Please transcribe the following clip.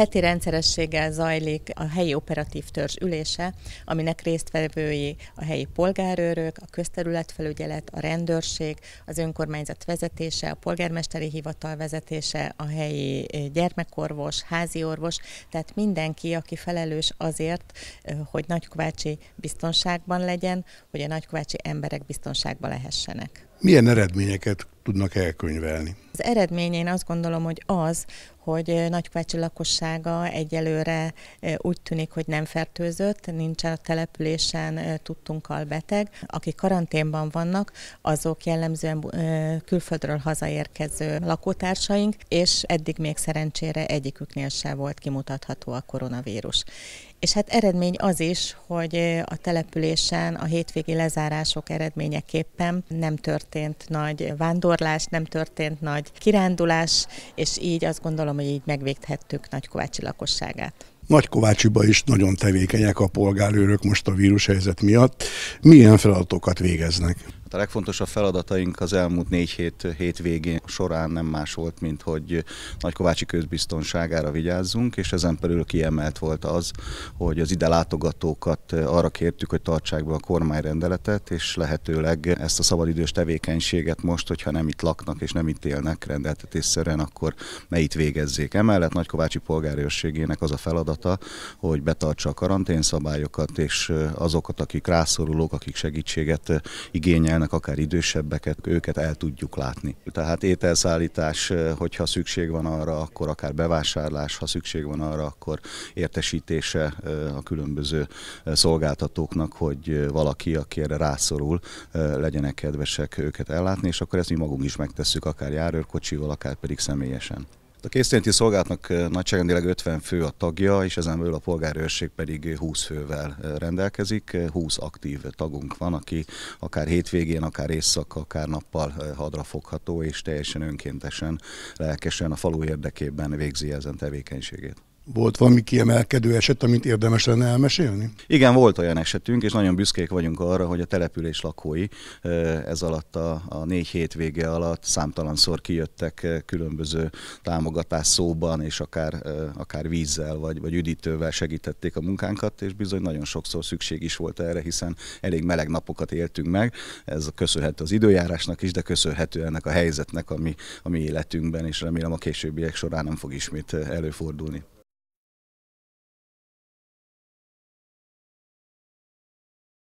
Heti rendszerességgel zajlik a helyi operatív törzs ülése, aminek résztvevői a helyi polgárőrök, a közterületfelügyelet, a rendőrség, az önkormányzat vezetése, a polgármesteri hivatal vezetése, a helyi eh, gyermekorvos, házi orvos, tehát mindenki, aki felelős azért, eh, hogy Nagykovácsi biztonságban legyen, hogy a nagykovácsi emberek biztonságban lehessenek. Milyen eredményeket tudnak elkönyvelni? az eredmény én azt gondolom, hogy az, hogy Nagykovácsi lakossága egyelőre úgy tűnik, hogy nem fertőzött, nincs a településen tudtunkkal beteg. Akik karanténban vannak, azok jellemzően külföldről hazaérkező lakótársaink, és eddig még szerencsére egyiküknél se volt kimutatható a koronavírus. És hát eredmény az is, hogy a településen a hétvégi lezárások eredményeképpen nem történt nagy vándorlás, nem történt nagy kirándulás, és így azt gondolom, hogy így megvédhettük Nagykovácsi lakosságát. Nagykovácsiba is nagyon tevékenyek a polgárőrök most a vírushelyzet miatt. Milyen feladatokat végeznek? A legfontosabb feladataink az elmúlt négy hét hétvégén során nem más volt, mint hogy Nagykovácsi közbiztonságára vigyázzunk, és ezen belül kiemelt volt az, hogy az ide látogatókat arra kértük, hogy tartsák be a kormányrendeletet, és lehetőleg ezt a szabadidős tevékenységet most, hogyha nem itt laknak és nem itt élnek rendeltetésszerűen, akkor ne itt végezzék. Emellett Nagykovácsi polgárőrségének az a feladata, hogy betartsa a karanténszabályokat, és azokat, akik rászorulók, akik segítséget igényelnek, szolgálnak, akár idősebbeket, őket el tudjuk látni. Tehát ételszállítás, hogyha szükség van arra, akkor akár bevásárlás, ha szükség van arra, akkor értesítése a különböző szolgáltatóknak, hogy valaki, aki erre rászorul, legyenek kedvesek őket ellátni, és akkor ezt mi magunk is megtesszük, akár járőrkocsival, akár pedig személyesen. A készténti szolgálatnak eh, nagyságrendileg 50 fő a tagja, és ezen belül a polgárőrség pedig 20 eh, fővel eh, rendelkezik. 20 aktív tagunk van, aki akár hétvégén, akár éjszaka, akár nappal hadra fogható, és teljesen önkéntesen, lelkesen a falu érdekében végzi ezen tevékenységét. Volt valami kiemelkedő eset, amit érdemes lenne elmesélni? Igen, volt olyan esetünk, és nagyon büszkék vagyunk arra, hogy a település lakói ez alatt a, a négy hétvége alatt számtalanszor kijöttek különböző támogatás szóban, és akár, akár vízzel vagy, vagy üdítővel segítették a munkánkat, és bizony nagyon sokszor szükség is volt erre, hiszen elég meleg napokat éltünk meg. Ez köszönhető az időjárásnak is, de köszönhető ennek a helyzetnek, ami, ami életünkben, és remélem a későbbiek során nem fog ismét előfordulni.